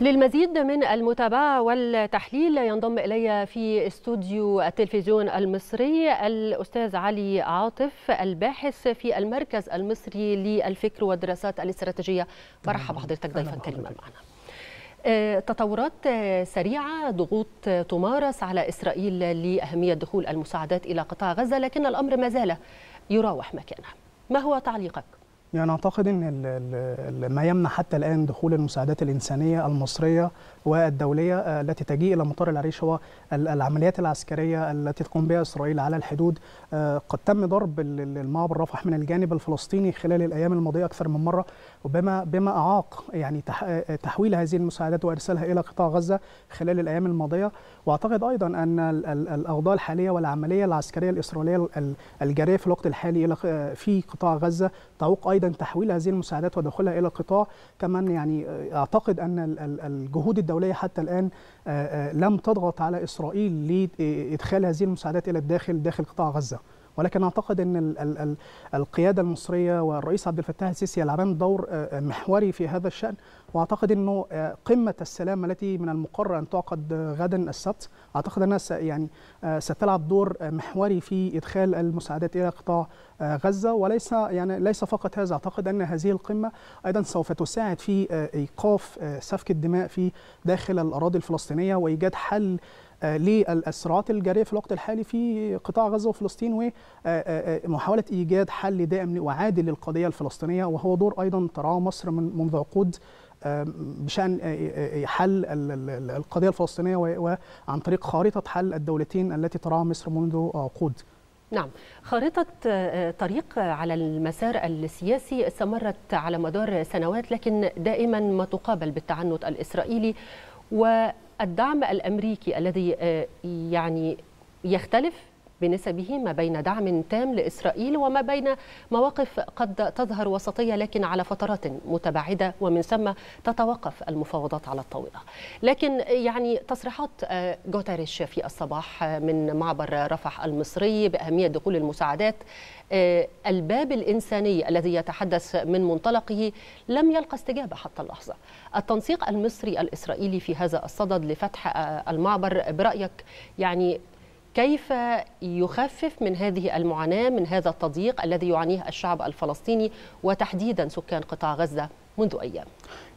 للمزيد من المتابعة والتحليل ينضم إلي في استوديو التلفزيون المصري الأستاذ علي عاطف الباحث في المركز المصري للفكر والدراسات الاستراتيجية مرحبا حضرتك ضيفا كريما معنا آه، تطورات سريعة ضغوط تمارس على إسرائيل لأهمية دخول المساعدات إلى قطاع غزة لكن الأمر ما زال يراوح مكانه ما هو تعليقك؟ يعني اعتقد ان ما يمنع حتى الان دخول المساعدات الانسانيه المصريه والدوليه آه، التي تجيء الى مطار العريش هو العمليات العسكريه التي تقوم بها اسرائيل على الحدود آه، قد تم ضرب المعبر رفح من الجانب الفلسطيني خلال الايام الماضيه اكثر من مره وبما بما اعاق يعني آه، تحويل هذه المساعدات وارسالها الى قطاع غزه خلال الايام الماضيه واعتقد ايضا ان الاوضاع الحاليه والعمليه العسكريه الاسرائيليه الجاريه في الوقت الحالي في قطاع غزه تعوق ايضا ايضا تحويل هذه المساعدات ودخولها الى القطاع كمان يعني اعتقد ان الجهود الدوليه حتى الان آه، آه، لم تضغط على اسرائيل لادخال هذه المساعدات الى الداخل داخل قطاع غزه ولكن اعتقد ان ال ال ال القياده المصريه والرئيس عبد الفتاح السيسي يلعبان دور آه، آه، محوري في هذا الشان واعتقد انه آه، قمه السلام التي من المقرر ان تعقد غدا السبت اعتقد انها يعني ستلعب دور محوري في ادخال المساعدات الى قطاع غزه وليس يعني ليس فقط هذا اعتقد ان هذه القمه ايضا سوف تساعد في ايقاف سفك الدماء في داخل الاراضي الفلسطينيه وايجاد حل آه، للأسرات الجارية في الوقت الحالي في قطاع غزة وفلسطين ومحاولة آه، آه، إيجاد حل دائم وعادل للقضية الفلسطينية وهو دور أيضا تراه مصر من منذ عقود بشان حل القضيه الفلسطينيه وعن طريق خارطه حل الدولتين التي تراها مصر منذ عقود نعم خارطة طريق على المسار السياسي استمرت على مدار سنوات لكن دائما ما تقابل بالتعنت الإسرائيلي و الدعم الامريكي الذي آه، يعني يختلف بنسبه ما بين دعم تام لإسرائيل وما بين مواقف قد تظهر وسطية لكن على فترات متباعدة ومن ثم تتوقف المفاوضات على الطاولة لكن يعني تصريحات جوتاريش آه، في الصباح آه، من معبر رفح المصري بأهمية دخول المساعدات آه، الباب الإنساني الذي يتحدث من منطلقه لم يلقى استجابة حتى اللحظة التنسيق المصري الإسرائيلي في هذا الصدد لفتح المعبر برأيك يعني كيف يخفف من هذه المعاناة من هذا التضييق الذي يعانيه الشعب الفلسطيني وتحديدا سكان قطاع غزة منذ أيام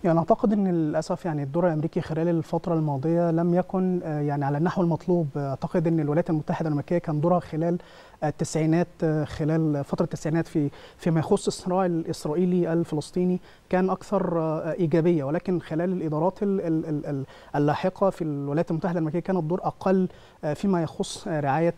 يعني اعتقد ان للاسف يعني الدور الامريكي خلال الفتره الماضيه لم يكن آه، يعني على النحو المطلوب اعتقد ان الولايات المتحده الامريكيه كان دورها خلال التسعينات آه، خلال فتره التسعينات في فيما يخص الصراع الاسرائيلي الفلسطيني كان اكثر آه، ايجابيه ولكن خلال الادارات اللاحقه في الولايات المتحده الامريكيه كان الدور اقل فيما يخص رعايه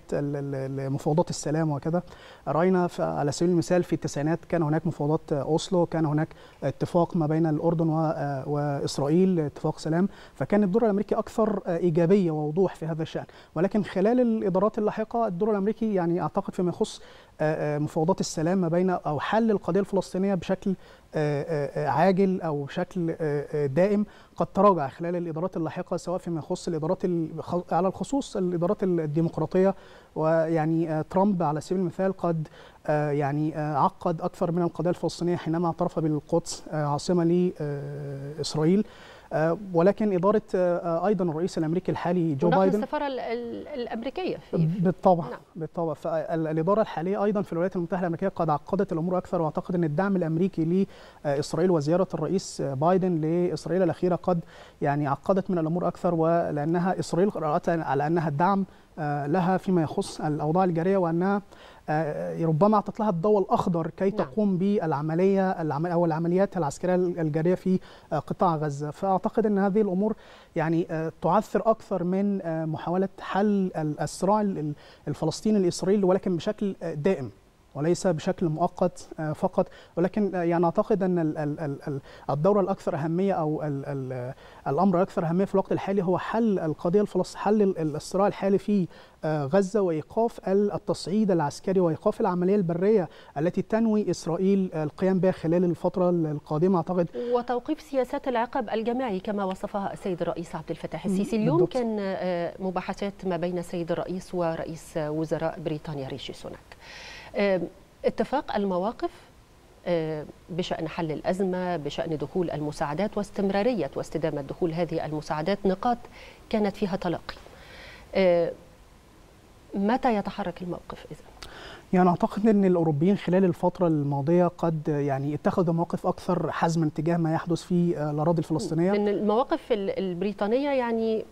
مفاوضات السلام وكذا راينا على سبيل المثال في التسعينات كان هناك مفاوضات اوسلو كان هناك اتفاق ما بين الاردن و واسرائيل اتفاق سلام فكان الدور الامريكي اكثر ايجابيه ووضوح في هذا الشان ولكن خلال الادارات اللاحقه الدور الامريكي يعني اعتقد فيما يخص آه، آه، مفاوضات السلام ما بين او حل القضيه الفلسطينيه بشكل آه، عاجل او بشكل دائم قد تراجع خلال الادارات اللاحقه سواء فيما يخص الادارات على الخصوص الادارات الديمقراطيه ويعني ترامب على سبيل المثال قد يعني عقد اكثر من القضيه الفلسطينيه حينما اعترف بالقدس عاصمه لاسرائيل آه، ولكن إدارة آه، آه، أيضا الرئيس الأمريكي الحالي جو بايدن السفارة الأمريكية في بالطبع نعم. بالطبع فالإدارة الحالية أيضا في الولايات المتحدة الأمريكية قد عقدت الأمور أكثر وأعتقد أن الدعم الأمريكي لإسرائيل وزيارة الرئيس بايدن لإسرائيل الأخيرة قد يعني عقدت من الأمور أكثر ولأنها إسرائيل رأت على أنها الدعم آه، لها فيما يخص الاوضاع الجاريه وانها آه، ربما اعطت لها الضوء الاخضر كي نعم. تقوم بالعمليه او العمليات العسكريه الجاريه في آه، قطاع غزه، فاعتقد ان هذه الامور يعني تعثر اكثر من محاوله حل الصراع الفلسطيني الاسرائيلي ولكن بشكل دائم. وليس بشكل مؤقت آه، فقط ولكن آه، يعني اعتقد ان الدوره الاكثر اهميه او آه، الامر الاكثر اهميه في الوقت الحالي هو حل القضيه الفلسطينيه حل الصراع الحالي في غزه وايقاف التصعيد العسكري وايقاف العمليه البريه التي تنوي اسرائيل القيام بها خلال الفتره القادمه اعتقد وتوقيف سياسات العقاب الجماعي كما وصفها السيد الرئيس عبد الفتاح السيسي اليوم بالضبط. كان مباحثات ما بين السيد الرئيس ورئيس وزراء بريطانيا ريشي سوناك اتفاق المواقف بشأن حل الأزمة بشأن دخول المساعدات واستمرارية واستدامة دخول هذه المساعدات نقاط كانت فيها تلاقي متى يتحرك الموقف إذا؟ يعني اعتقد ان الاوروبيين خلال الفتره الماضيه قد يعني اتخذوا مواقف اكثر حزما تجاه ما يحدث في آه، الاراضي الفلسطينيه من المواقف البريطانيه يعني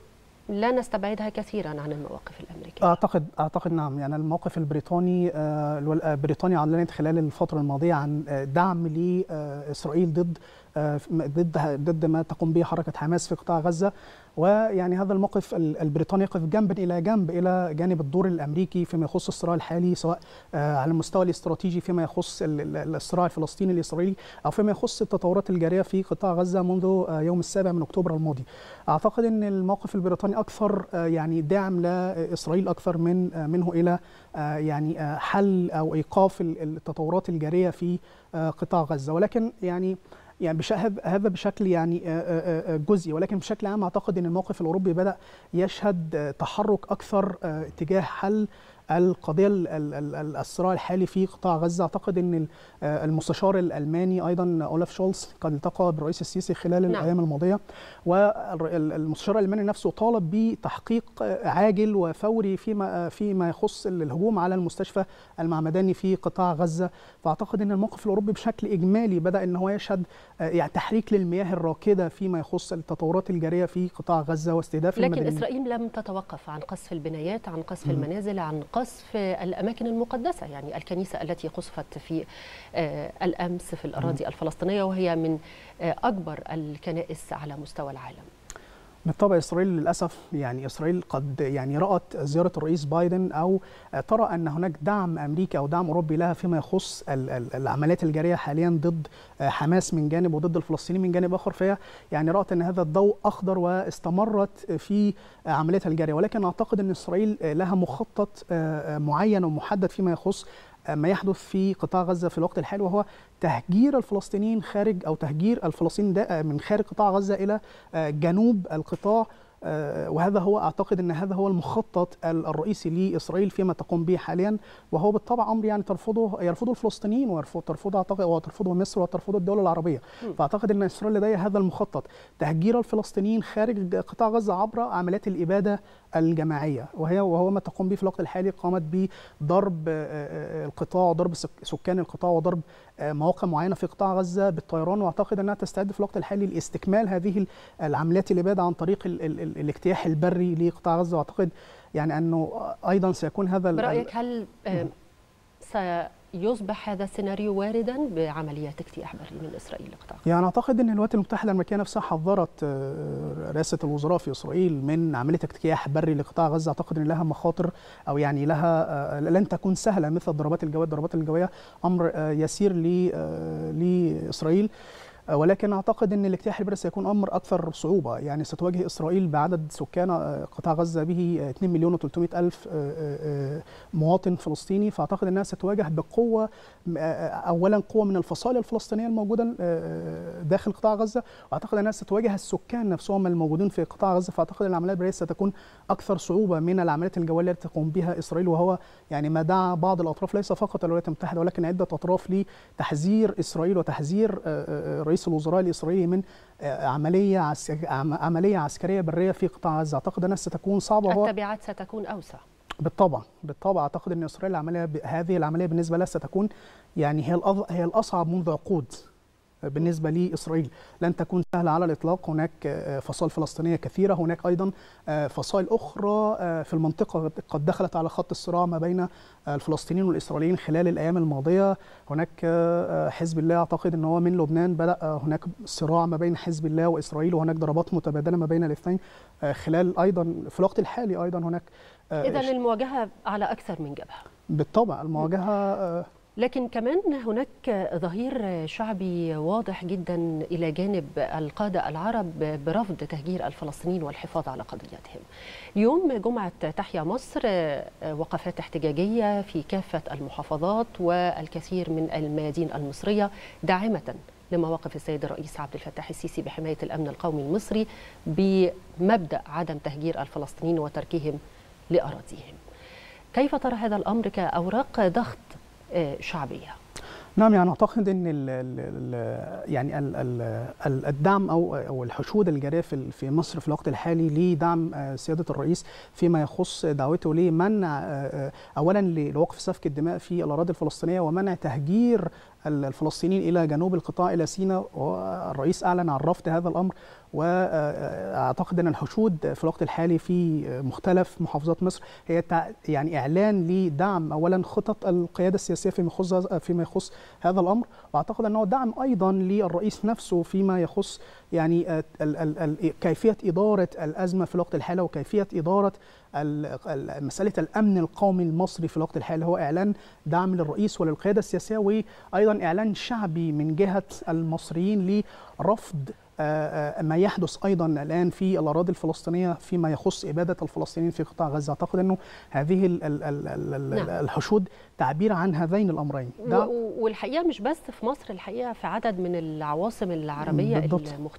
لا نستبعدها كثيرا عن المواقف الامريكيه. اعتقد اعتقد نعم يعني الموقف البريطاني آه، آه، بريطانيا اعلنت خلال الفتره الماضيه عن آه، دعم لاسرائيل ضد ضد ضد ما تقوم به حركه حماس في قطاع غزه ويعني هذا الموقف البريطاني يقف جنبا الى جنب الى جانب الدور الامريكي فيما يخص الصراع الحالي سواء آه، على المستوى الاستراتيجي فيما يخص الصراع الفلسطيني الاسرائيلي او فيما يخص التطورات الجاريه في قطاع غزه منذ آه، يوم السابع من اكتوبر الماضي. اعتقد ان الموقف البريطاني اكثر آه، يعني دعم لاسرائيل اكثر من منه الى يعني حل او ايقاف التطورات الجاريه في قطاع غزه ولكن يعني يعني هذا بشكل يعني جزئي ولكن بشكل عام اعتقد ان الموقف الاوروبي بدا يشهد تحرك اكثر اتجاه حل القضيه الصراع الحالي في قطاع غزه اعتقد ان آه، المستشار الالماني ايضا اولاف شولز قد التقى بالرئيس السيسي خلال نعم. الايام الماضيه والمستشار الالماني نفسه طالب بتحقيق عاجل وفوري فيما آه، فيما يخص الهجوم على المستشفى المعمداني في قطاع غزه فاعتقد ان الموقف الاوروبي بشكل اجمالي بدا ان هو يشهد آه، يعني تحريك للمياه الراكده فيما يخص التطورات الجاريه في قطاع غزه واستهداف لكن المدنين. اسرائيل لم تتوقف عن قصف البنايات عن قصف المنازل عن قصف الأماكن المقدسة يعني الكنيسة التي قصفت في آه، الأمس في الأراضي الفلسطينية وهي من آه، أكبر الكنائس على مستوى العالم بالطبع اسرائيل للاسف يعني اسرائيل قد يعني رات زياره الرئيس بايدن او ترى ان هناك دعم امريكي او دعم اوروبي لها فيما يخص العمليات الجاريه حاليا ضد حماس من جانب وضد الفلسطينيين من جانب اخر فهي يعني رات ان هذا الضوء اخضر واستمرت في عمليتها الجاريه ولكن اعتقد ان اسرائيل لها مخطط آه، آه، معين ومحدد فيما يخص ما يحدث في قطاع غزه في الوقت الحالي وهو تهجير الفلسطينيين خارج او تهجير الفلسطينيين آه، من خارج قطاع غزه الى آه، جنوب القطاع آه، وهذا هو اعتقد ان هذا هو المخطط الرئيسي لاسرائيل فيما تقوم به حاليا وهو بالطبع امر يعني ترفضه يرفضه الفلسطينيين وترفضه اعتقد وترفضه مصر وترفضه الدول العربيه فاعتقد ان اسرائيل لديها هذا المخطط تهجير الفلسطينيين خارج قطاع غزه عبر عمليات الاباده الجماعيه وهي وهو ما تقوم به في الوقت الحالي قامت بضرب آه، آه، القطاع وضرب سكان القطاع وضرب مواقع معينه في قطاع غزه بالطيران واعتقد انها تستعد في الوقت الحالي لاستكمال هذه العمليات الاباده عن طريق ال ال الاجتياح البري لقطاع غزه واعتقد يعني انه ايضا سيكون هذا برايك هل آه، سيصبح هذا السيناريو واردا بعمليات اجتياح بري من اسرائيل لقطاع غزه؟ يعني اعتقد ان الولايات المتحده الامريكيه نفسها حذرت آه، رئاسه الوزراء في اسرائيل من عمليه اجتياح بري لقطاع غزه اعتقد ان لها مخاطر او يعني لها آه، لن تكون سهله مثل الضربات الجويه الضربات الجويه امر يسير لاسرائيل ولكن اعتقد ان الاجتياح البري سيكون امر اكثر صعوبه يعني ستواجه اسرائيل بعدد سكان آه، قطاع غزه به 2 آه، مليون و300 الف آه، مواطن فلسطيني فاعتقد انها ستواجه بقوه اولا قوه من الفصائل الفلسطينيه الموجوده داخل قطاع غزه واعتقد انها ستواجه السكان نفسهم الموجودين في قطاع غزه فاعتقد العمليه البريه ستكون اكثر صعوبه من العمليات الجويه التي تقوم بها اسرائيل وهو يعني ما دعا بعض الاطراف ليس فقط الولايات المتحده ولكن عده اطراف لتحذير اسرائيل وتحذير رئيس رئيس الوزراء الإسرائيلي من آه، عملية عملية عسكرية برية في قطاع غزة أعتقد أنها ستكون صعبة التبعات ستكون أوسع بالطبع بالطبع اعتقد ان اسرائيل العمليه هذه العمليه بالنسبه لها ستكون يعني هي هي الاصعب منذ عقود بالنسبه لاسرائيل لن تكون سهله على الاطلاق هناك آه، فصائل فلسطينيه كثيره هناك ايضا آه، فصائل اخرى آه، في المنطقه قد دخلت على خط الصراع ما بين الفلسطينيين والاسرائيليين خلال الايام الماضيه هناك حزب الله اعتقد ان هو من لبنان بدا هناك صراع ما بين حزب الله واسرائيل وهناك ضربات متبادله ما بين الاثنين خلال ايضا في الوقت الحالي ايضا هناك اذا المواجهه على اكثر من جبهه بالطبع المواجهه لكن كمان هناك ظهير شعبي واضح جدا الى جانب القاده العرب برفض تهجير الفلسطينيين والحفاظ على قضيتهم. يوم جمعه تحيا مصر وقفات احتجاجيه في كافه المحافظات والكثير من الميادين المصريه داعمه لمواقف السيد الرئيس عبد الفتاح السيسي بحمايه الامن القومي المصري بمبدا عدم تهجير الفلسطينيين وتركهم لاراضيهم. كيف ترى هذا الامر كاوراق ضغط شعبيه نعم يعني اعتقد ان الـ الـ يعني الـ الـ الدعم او او الحشود الجاريه في مصر في الوقت الحالي لدعم آه، سياده الرئيس فيما يخص دعوته لمنع آه، آه، اولا لوقف سفك الدماء في الاراضي الفلسطينيه ومنع تهجير الفلسطينيين إلى جنوب القطاع إلى سيناء والرئيس أعلن عن رفض هذا الأمر واعتقد آه، آه، ان الحشود في الوقت الحالي في مختلف محافظات مصر هي يعني اعلان لدعم اولا خطط القياده السياسيه فيما يخص فيما يخص هذا الامر واعتقد انه دعم ايضا للرئيس نفسه فيما يخص يعني آه، كيفيه اداره الازمه في الوقت الحالي وكيفيه اداره مساله الامن القومي المصري في الوقت الحالي اللي هو اعلان دعم للرئيس وللقياده السياسيه وايضا اعلان شعبي من جهه المصريين لرفض آه، آه، ما يحدث ايضا الان في الاراضي الفلسطينيه فيما يخص اباده الفلسطينيين في قطاع غزه اعتقد انه هذه الـ الـ الـ الـ نعم. الحشود تعبير عن هذين الامرين ده والحقيقه مش بس في مصر الحقيقه في عدد من العواصم العربيه بالضبط. المختلفه